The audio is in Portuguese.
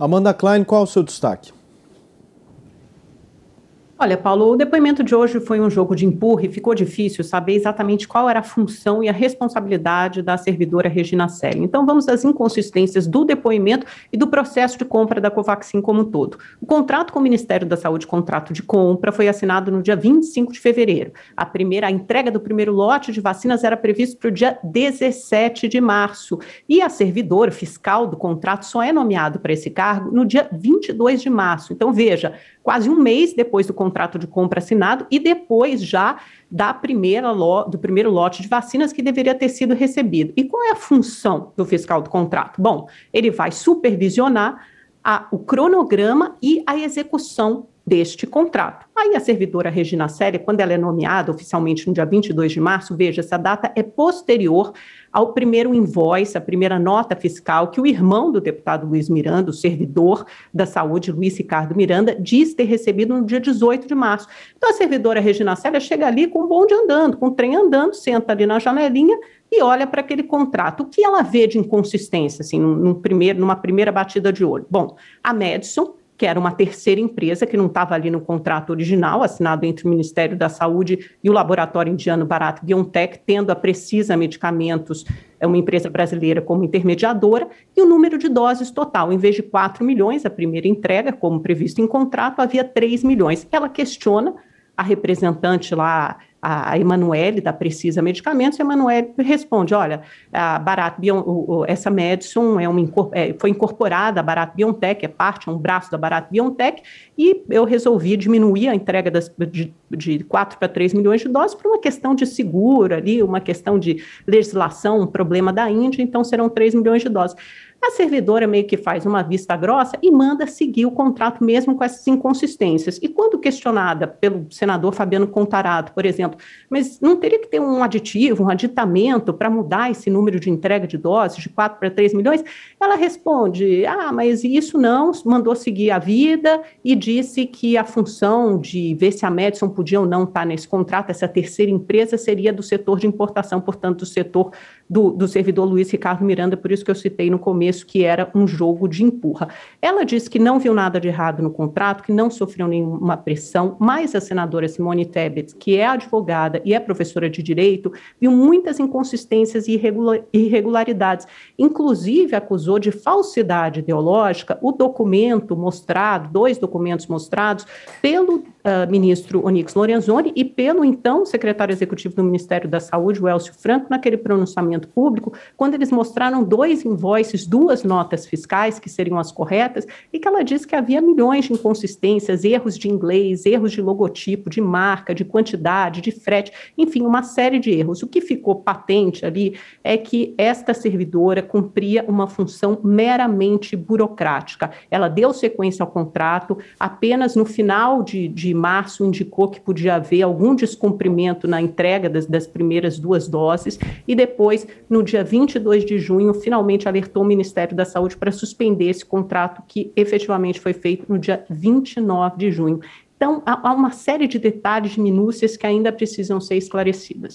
Amanda Klein, qual é o seu destaque? Olha, Paulo, o depoimento de hoje foi um jogo de e Ficou difícil saber exatamente qual era a função e a responsabilidade da servidora Regina Selle. Então, vamos às inconsistências do depoimento e do processo de compra da Covaxin como um todo. O contrato com o Ministério da Saúde, contrato de compra, foi assinado no dia 25 de fevereiro. A primeira a entrega do primeiro lote de vacinas era previsto para o dia 17 de março. E a servidora fiscal do contrato só é nomeado para esse cargo no dia 22 de março. Então, veja, quase um mês depois do contrato contrato de compra assinado e depois já da primeira lo, do primeiro lote de vacinas que deveria ter sido recebido. E qual é a função do fiscal do contrato? Bom, ele vai supervisionar a, o cronograma e a execução deste contrato. Aí a servidora Regina Séria, quando ela é nomeada oficialmente no dia 22 de março, veja, essa data é posterior ao primeiro invoice, a primeira nota fiscal que o irmão do deputado Luiz Miranda, o servidor da saúde, Luiz Ricardo Miranda, diz ter recebido no dia 18 de março. Então a servidora Regina Célia chega ali com o bonde andando, com o trem andando, senta ali na janelinha e olha para aquele contrato. O que ela vê de inconsistência, assim, num, num primeiro, numa primeira batida de olho? Bom, a Madison que era uma terceira empresa que não estava ali no contrato original, assinado entre o Ministério da Saúde e o laboratório indiano Bharat Biotech, tendo a Precisa Medicamentos, é uma empresa brasileira, como intermediadora, e o número de doses total, em vez de 4 milhões, a primeira entrega, como previsto em contrato, havia 3 milhões. Ela questiona a representante lá, a Emanuele, da Precisa Medicamentos, e a Emanuele responde, olha, a Barat Bio, essa Medicine é uma, é, foi incorporada à Barat Biontech, é parte, é um braço da Barat Biontech, e eu resolvi diminuir a entrega das, de, de 4 para 3 milhões de doses por uma questão de seguro ali, uma questão de legislação, um problema da Índia, então serão 3 milhões de doses. A servidora meio que faz uma vista grossa e manda seguir o contrato mesmo com essas inconsistências. E quando questionada pelo senador Fabiano Contarato, por exemplo, mas não teria que ter um aditivo, um aditamento para mudar esse número de entrega de doses de 4 para 3 milhões? Ela responde: ah, mas isso não, mandou seguir a vida e disse que a função de ver se a Madison podia ou não estar tá nesse contrato, essa terceira empresa, seria do setor de importação, portanto, do setor do, do servidor Luiz Ricardo Miranda, por isso que eu citei no começo que era um jogo de empurra. Ela disse que não viu nada de errado no contrato, que não sofreu nenhuma pressão, mas a senadora Simone Tebet, que é advogada e é professora de direito, viu muitas inconsistências e irregularidades. Inclusive, acusou de falsidade ideológica o documento mostrado, dois documentos mostrados pelo uh, ministro Onix Lorenzoni e pelo então secretário executivo do Ministério da Saúde, o Elcio Franco, naquele pronunciamento público, quando eles mostraram dois invoices, duas notas fiscais que seriam as corretas, e que ela disse que havia milhões de inconsistências, erros de inglês, erros de logotipo, de marca, de quantidade, de frete, enfim, uma série de erros. O que ficou patente ali é que esta servidora cumpria uma função meramente burocrática. Ela deu sequência ao contrato apenas no final de, de de março indicou que podia haver algum descumprimento na entrega das, das primeiras duas doses, e depois, no dia 22 de junho, finalmente alertou o Ministério da Saúde para suspender esse contrato que efetivamente foi feito no dia 29 de junho. Então, há uma série de detalhes, de minúcias que ainda precisam ser esclarecidas.